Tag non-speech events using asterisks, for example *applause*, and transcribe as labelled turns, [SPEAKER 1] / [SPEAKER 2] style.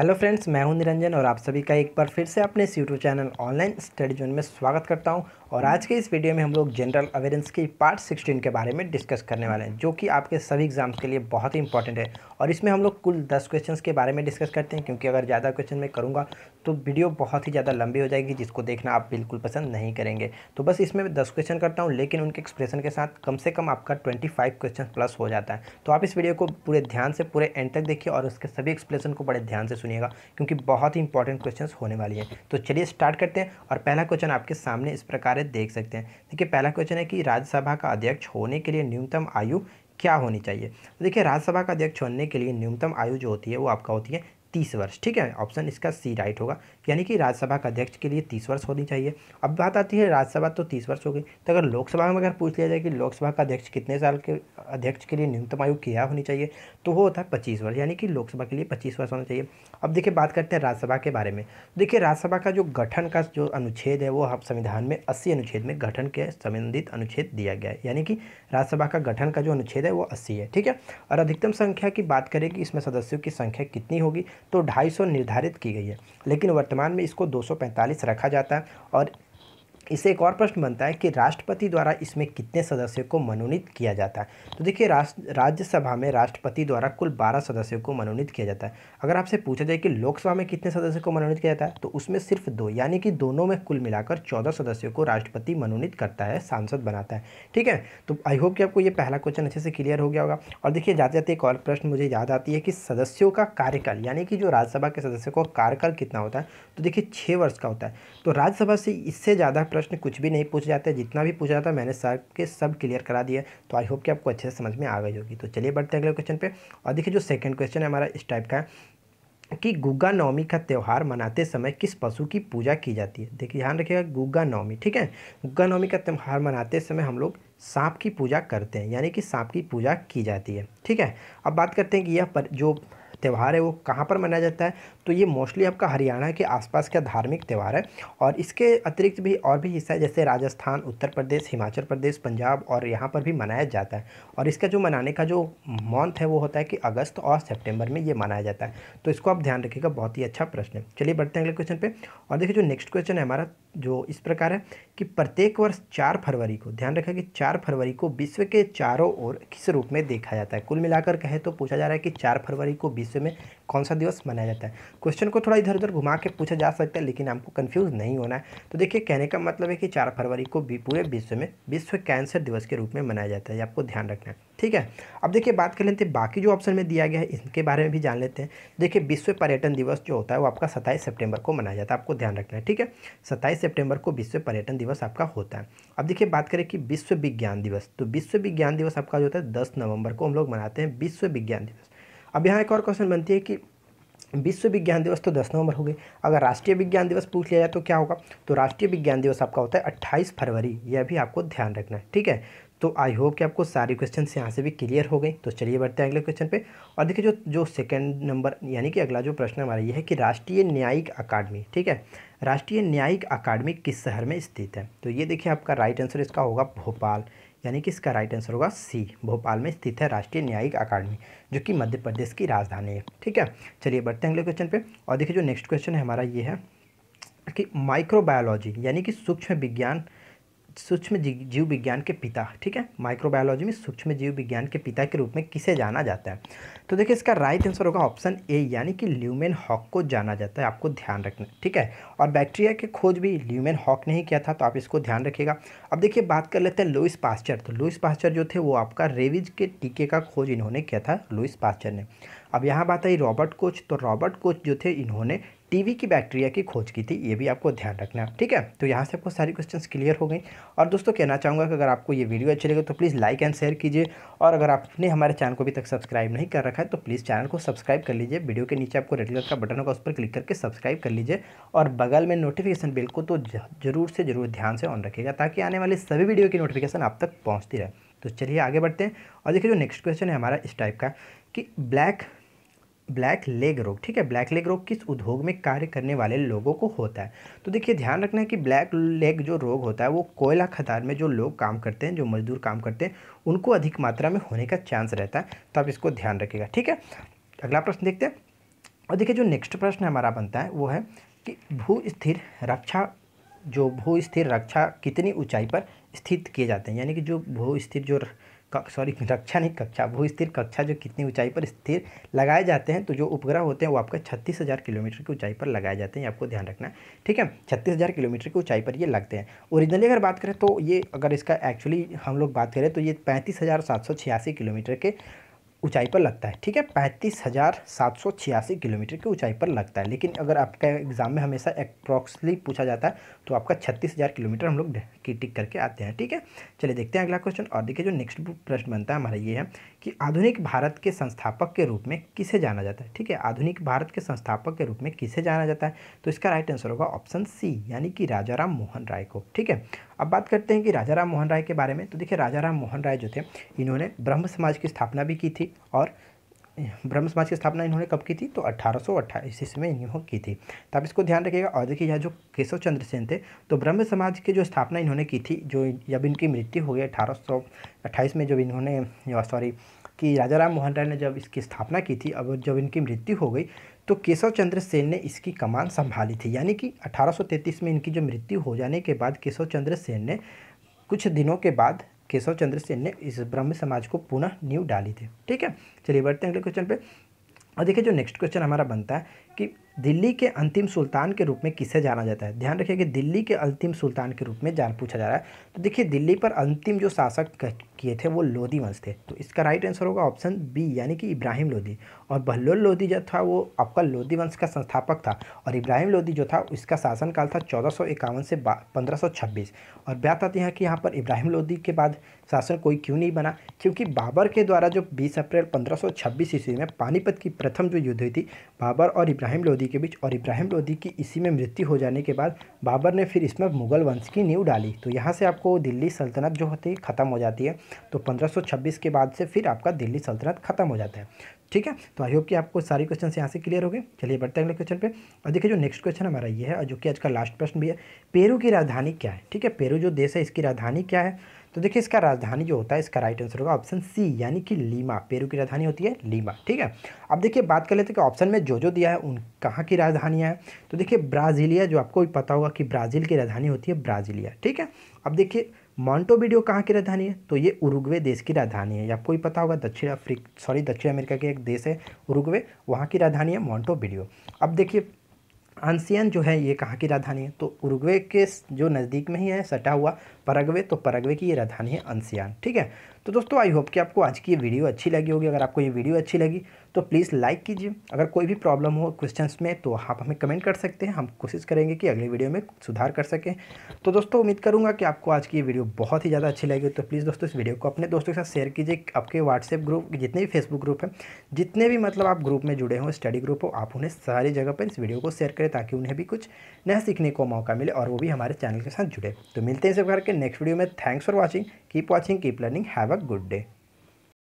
[SPEAKER 1] hello friends मैं हूं निरंजन और आप सभी का एक बार फिर से अपने YouTube channel online study zone में स्वागत करता हूं और आज के इस वीडियो में हम लोग जनरल अवेयरेंस की पार्ट 16 के बारे में डिस्कस करने वाले हैं जो कि आपके सभी एग्जाम्स के लिए बहुत ही इंपॉर्टेंट है और इसमें हम लोग कुल 10 क्वेश्चंस के बारे में डिस्कस करते हैं क्योंकि अगर ज़्यादा क्वेश्चन मैं करूँगा तो वीडियो बहुत ही ज़्यादा लंबी हो जाएगी जिसको देखना आप बिल्कुल पसंद नहीं करेंगे तो बस इसमें दस क्वेश्चन करता हूँ लेकिन उनके एक्सप्रेशन के साथ कम से कम आपका ट्वेंटी क्वेश्चन प्लस हो जाता है तो आप इस वीडियो को पूरे ध्यान से पूरे एंड तक देखिए और उसके सभी एक्सप्रेशन को बड़े ध्यान से सुनिएगा क्योंकि बहुत ही इंपॉर्टेंट क्वेश्चन होने वाली है तो चलिए स्टार्ट करते हैं और पहला क्वेश्चन आपके सामने इस प्रकार इशारे देख सकते हैं देखिए पहला क्वेश्चन है कि राज्यसभा का अध्यक्ष होने के लिए न्यूनतम आयु क्या होनी चाहिए तो देखिए राज्यसभा का अध्यक्ष होने के लिए न्यूनतम आयु जो होती है वो आपका होती है तीस वर्ष ठीक है ऑप्शन इसका सी राइट होगा यानी कि राज्यसभा का अध्यक्ष के लिए तीस वर्ष होनी चाहिए अब बात आती है राज्यसभा तो तीस वर्ष हो गई तो अगर लोकसभा में अगर पूछ लिया जाए कि लोकसभा का अध्यक्ष कितने साल के अध्यक्ष के लिए न्यूनतम आयु क्या होनी चाहिए तो वो होता है पच्चीस वर्ष यानी कि लोकसभा के लिए पच्चीस वर्ष होना चाहिए अब देखिए बात करते हैं राज्यसभा के बारे में देखिए राज्यसभा का जो गठन का जो अनुच्छेद है वो हम संविधान में अस्सी अनुच्छेद में गठन के संबंधित अनुच्छेद दिया गया है यानी कि राज्यसभा का गठन का जो अनुच्छेद है वो अस्सी है ठीक है और अधिकतम संख्या की बात करें कि इसमें सदस्यों की संख्या कितनी होगी तो 250 निर्धारित की गई है लेकिन वर्तमान में इसको 245 रखा जाता है और इससे एक और प्रश्न बनता है कि राष्ट्रपति द्वारा इसमें कितने सदस्यों को मनोनीत किया जाता है तो देखिए राज्यसभा में राष्ट्रपति द्वारा कुल 12 सदस्यों को मनोनीत किया जाता है अगर आपसे पूछा जाए कि लोकसभा में कितने सदस्यों को मनोनीत किया जाता है तो उसमें सिर्फ दो यानी कि दोनों में कुल मिलाकर चौदह सदस्यों को राष्ट्रपति मनोनीत करता है सांसद बनाता है ठीक है तो आई होप कि आपको ये पहला क्वेश्चन अच्छे से क्लियर हो गया होगा और देखिए जाते जाते एक और प्रश्न मुझे याद आती है कि सदस्यों का कार्यकाल यानी कि जो राज्यसभा के सदस्यों का कार्यकाल कितना होता है तो देखिए छः वर्ष का होता है तो राज्यसभा से इससे ज़्यादा प्रश्न कुछ भी नहीं पूछे जाते जितना भी पूछा जाता मैंने सर के सब क्लियर करा दिया तो आई होप कि आपको अच्छे से समझ में आ गई होगी तो चलिए बढ़ते हैं अगले क्वेश्चन पे और देखिए जो सेकंड क्वेश्चन है हमारा इस टाइप का है कि गुग्गा नवमी का त्यौहार मनाते समय किस पशु की पूजा की जाती है देखिए ध्यान रखिएगा गुग्गा नवमी ठीक है गुग्गा नवमी का त्यौहार मनाते समय हम लोग सांप की पूजा करते हैं यानी कि सांप की पूजा की जाती है ठीक है अब बात करते हैं कि यह पर जो त्यौहार है वो कहाँ पर मनाया जाता है तो ये मोस्टली आपका हरियाणा के आसपास का धार्मिक त्यौहार है और इसके अतिरिक्त भी और भी हिस्सा है जैसे राजस्थान उत्तर प्रदेश हिमाचल प्रदेश पंजाब और यहाँ पर भी मनाया जाता है और इसका जो मनाने का जो मंथ है वो होता है कि अगस्त और सेप्टेम्बर में ये मनाया जाता है तो इसको आप ध्यान रखिएगा बहुत ही अच्छा प्रश्न है चलिए बढ़ते हैं अगले क्वेश्चन पर और देखिए जो नेक्स्ट क्वेश्चन है हमारा जो इस प्रकार है कि प्रत्येक वर्ष चार फरवरी को ध्यान रखा कि चार फरवरी को विश्व के चारों ओर किस रूप में देखा जाता है कुल मिलाकर कहें तो पूछा जा रहा है कि चार फरवरी को विश्व में कौन सा दिवस मनाया जाता है क्वेश्चन को थोड़ा इधर उधर घुमा के पूछा जा सकता है लेकिन आपको कन्फ्यूज़ नहीं होना है तो देखिए कहने का मतलब है कि चार फरवरी को भी पूरे विश्व में विश्व कैंसर दिवस के रूप में मनाया जाता है आपको ध्यान रखना है ठीक है अब देखिए बात कर लेते हैं बाकी जो ऑप्शन में दिया गया है इनके बारे में भी जान लेते हैं देखिए विश्व पर्यटन दिवस जो होता है वो आपका सत्ताईस सेप्टेम्बर को मनाया जाता है आपको ध्यान रखना है ठीक है सत्ताईस सेप्टेम्बर को विश्व पर्यटन दिवस आपका होता है अब देखिए बात करें कि विश्व विज्ञान दिवस तो विश्व विज्ञान दिवस आपका जो होता है दस नवंबर को हम लोग मनाते हैं विश्व विज्ञान दिवस अब यहाँ एक और क्वेश्चन बनती है कि विश्व विज्ञान दिवस तो दस नवंबर हो गए अगर राष्ट्रीय विज्ञान दिवस पूछ लिया जाए तो क्या होगा तो राष्ट्रीय विज्ञान दिवस आपका होता है अट्ठाईस फरवरी यह भी आपको ध्यान रखना है ठीक है तो आई होप कि आपको सारे क्वेश्चन यहाँ से भी क्लियर हो गए तो चलिए बढ़ते हैं अगले क्वेश्चन पे और देखिए जो जो सेकंड नंबर यानी कि अगला जो प्रश्न हमारा ये है कि राष्ट्रीय न्यायिक अकादमी ठीक है राष्ट्रीय न्यायिक अकादमी किस शहर में स्थित है तो ये देखिए आपका राइट आंसर इसका होगा भोपाल यानी कि इसका राइट आंसर होगा सी भोपाल में स्थित है राष्ट्रीय न्यायिक अकादमी जो कि मध्य प्रदेश की राजधानी है ठीक है चलिए बढ़ते हैं अगले क्वेश्चन पे और देखिए जो नेक्स्ट क्वेश्चन है हमारा ये है कि माइक्रोबायोलॉजी यानी कि सूक्ष्म विज्ञान सूक्ष्म जीव विज्ञान के पिता ठीक है माइक्रोबायोलॉजी में सूक्ष्म जीव विज्ञान के पिता के रूप में किसे जाना जाता है तो देखिए इसका राइट आंसर होगा ऑप्शन ए यानी कि ल्यूमेन हॉक को जाना जाता है आपको ध्यान रखना ठीक है और बैक्टीरिया के खोज भी ल्यूमेन हॉक ने ही किया था तो आप इसको ध्यान रखिएगा अब देखिए बात कर लेते हैं लुइस पास्चर तो लुइस पास्चर जो थे वो आपका रेविज के टीके का खोज इन्होंने किया था लुइस पास्चर ने अब यहाँ बात आई रॉबर्ट कोच तो रॉबर्ट कोच जो थे इन्होंने टीवी की बैक्टीरिया की खोज की थी ये भी आपको ध्यान रखना है ठीक है तो यहाँ से आपको सारी क्वेश्चंस क्लियर हो गई और दोस्तों कहना चाहूँगा कि अगर आपको ये वीडियो अच्छी लगे तो प्लीज़ लाइक एंड शेयर कीजिए और अगर आपने हमारे चैनल को अभी तक सब्सक्राइब नहीं कर रखा है तो प्लीज़ चैनल को सब्सक्राइब कर लीजिए वीडियो के नीचे आपको रेड कलर का बटन होगा उस पर क्लिक करके सब्सक्राइब कर लीजिए और बगल में नोटिफिकेशन बिल को तो जरूर से ज़रूर ध्यान से ऑन रखेगा ताकि आने वाले सभी वीडियो की नोटिफिकेशन आप तक पहुँचती रहे तो चलिए आगे बढ़ते हैं और देखिए जो नेक्स्ट क्वेश्चन है हमारा इस टाइप का कि ब्लैक ब्लैक लेग रोग ठीक है ब्लैक लेग रोग किस उद्योग में कार्य करने वाले लोगों को होता है तो देखिए ध्यान रखना है कि ब्लैक लेग जो रोग होता है वो कोयला खदान में जो लोग काम करते हैं जो मजदूर काम करते हैं उनको अधिक मात्रा में होने का चांस रहता है तो आप इसको ध्यान रखिएगा ठीक है अगला प्रश्न देखते हैं और देखिए जो नेक्स्ट प्रश्न हमारा बनता है वो है कि भू स्थिर रक्षा जो भू स्थिर रक्षा कितनी ऊंचाई पर स्थित किए जाते हैं यानी कि जो भू स्थिर जो सॉरी *laughs* कक्षा नहीं कक्षा भू स्थिर कक्षा जो कितनी ऊंचाई पर स्थिर लगाए जाते हैं तो जो उपग्रह होते हैं वो आपका छत्तीस हज़ार किलोमीटर की ऊंचाई पर लगाए जाते हैं आपको ध्यान रखना ठीक है छत्तीस हज़ार किलोमीटर की ऊंचाई पर ये लगते हैं ओरिजिनली अगर बात करें तो ये अगर इसका एक्चुअली हम लोग बात करें तो ये पैंतीस हज़ार सात सौ छियासी किलोमीटर के ऊंचाई पर लगता है ठीक है पैंतीस हज़ार सात सौ छियासी किलोमीटर की ऊंचाई पर लगता है लेकिन अगर आपका एग्ज़ाम में हमेशा अप्रॉक्सली पूछा जाता है तो आपका छत्तीस हज़ार किलोमीटर हम लोग की टिक करके आते हैं ठीक है चलिए देखते हैं अगला क्वेश्चन और देखिए जो नेक्स्ट प्रश्न बनता है हमारा ये है कि आधुनिक भारत के संस्थापक के रूप में किसे जाना जाता है ठीक है आधुनिक भारत के संस्थापक के रूप में किसे जाना जाता है तो इसका राइट आंसर होगा ऑप्शन सी यानी कि राजा राम मोहन राय को ठीक है अब बात करते हैं कि राजा राम मोहन राय के बारे में तो देखिए राजा राम मोहन राय जो थे इन्होंने ब्रह्म समाज की स्थापना भी की थी थी और ब्रह्म समाज की स्थापना इन्होंने कब की थी तो अट्ठारह ईस्वी में इन्होंने की थी तो आप इसको ध्यान रखिएगा और देखिए यह जो केशव चंद्र सेन थे तो ब्रह्म समाज की जो स्थापना इन्होंने की थी जो जब इनकी मृत्यु हो गई अठारह में जब इन्होंने सॉरी कि राजा राम मोहन राय ने जब इसकी स्थापना की थी अब जब इनकी मृत्यु हो गई तो केशव चंद्र सेन ने इसकी कमान संभाली थी यानी कि 1833 में इनकी जो मृत्यु हो जाने के बाद केशव चंद्र सेन ने कुछ दिनों के बाद केशव चंद्र सेन ने इस ब्रह्म समाज को पुनः नींव डाली थी ठीक है चलिए बढ़ते हैं अगले क्वेश्चन पे और देखिए जो नेक्स्ट क्वेश्चन हमारा बनता है कि दिल्ली के अंतिम सुल्तान के रूप में किसे जाना जाता है ध्यान रखिए कि दिल्ली के अंतिम सुल्तान के रूप में जान पूछा जा रहा है तो देखिए दिल्ली पर अंतिम जो शासक किए थे वो लोधी वंश थे तो इसका राइट आंसर होगा ऑप्शन बी यानी कि इब्राहिम लोधी और बहलोल लोधी जो था वो आपका लोधी वंश का संस्थापक था और इब्राहिम लोधी जो था उसका शासनकाल था चौदह से पंद्रह और बात आती है कि यहाँ पर इब्राहिम लोधी के बाद शासन कोई क्यों नहीं बना क्योंकि बाबर के द्वारा जो बीस अप्रैल पंद्रह ईस्वी में पानीपत की प्रथम जो युद्ध हुई थी बाबर और इब्राहिम इब्राहिम लोदी के बीच और इब्राहिम लोदी की इसी में मृत्यु हो जाने के बाद बाबर ने फिर इसमें मुग़ल वंश की नींव डाली तो यहाँ से आपको दिल्ली सल्तनत जो होती है ख़त्म हो जाती है तो 1526 के बाद से फिर आपका दिल्ली सल्तनत ख़त्म हो जाता है ठीक है तो आई होप कि आपको सारे क्वेश्चन यहाँ से क्लियर हो गए चलिए बढ़ते हैं अगले क्वेश्चन पे और देखिए जो नेक्स्ट क्वेश्चन हमारा ये है और जो कि आज का लास्ट प्रश्न भी है पेरू की राजधानी क्या है ठीक है पेरू जो देश है इसकी राजधानी क्या है तो देखिए इसका राजधानी जो होता है इसका राइट आंसर होगा ऑप्शन सी यानी कि लीमा पेरू की राजधानी होती है लीमा ठीक है अब देखिए बात कर लेते हैं कि ऑप्शन में जो जो दिया है उन कहाँ की राजधानियाँ हैं तो देखिए ब्राज़ीलिया जो आपको भी पता होगा कि ब्राज़ील की राजधानी होती है ब्राज़ीलिया ठीक है अब देखिए मॉन्टोवीडियो कहाँ की राजधानी है तो ये उरुग्वे देश की राजधानी है आपको ही पता होगा दक्षिण अफ्रीका सॉरी दक्षिण अमेरिका के एक देश है उरुग्वे वहाँ की राजधानी है मॉन्टोवीडियो अब देखिए आंसियन जो है ये कहाँ की राजधानी है तो उरुग्वे के जो नज़दीक में ही है सटा हुआ परगवे तो परगवे की ये राजधानी है अनसियान ठीक है तो दोस्तों आई होप कि आपको आज की ये वीडियो अच्छी लगी होगी अगर आपको ये वीडियो अच्छी लगी तो प्लीज़ लाइक कीजिए अगर कोई भी प्रॉब्लम हो क्वेश्चन में तो आप हमें कमेंट कर सकते हैं हम कोशिश करेंगे कि अगले वीडियो में सुधार कर सकें तो दोस्तों उम्मीद करूँगा कि आपको आज की ये वीडियो बहुत ही ज़्यादा अच्छी लगी तो प्लीज़ दोस्तों इस वीडियो को अपने दोस्तों के साथ शेयर कीजिए आपके व्हाट्सएप ग्रुप जितने भी फेसबुक ग्रुप हैं जितने भी मतलब आप ग्रुप में जुड़े हों स्टडी ग्रुप हो आप उन्हें सारी जगह पर इस वीडियो को शेयर करें ताकि उन्हें भी कुछ नया सीखने को मौका मिले और वो भी हमारे चैनल के साथ जुड़े तो मिलते हैं इस प्रकार के नेक्स्ट वीडियो में thanks for watching keep watching keep learning have a good day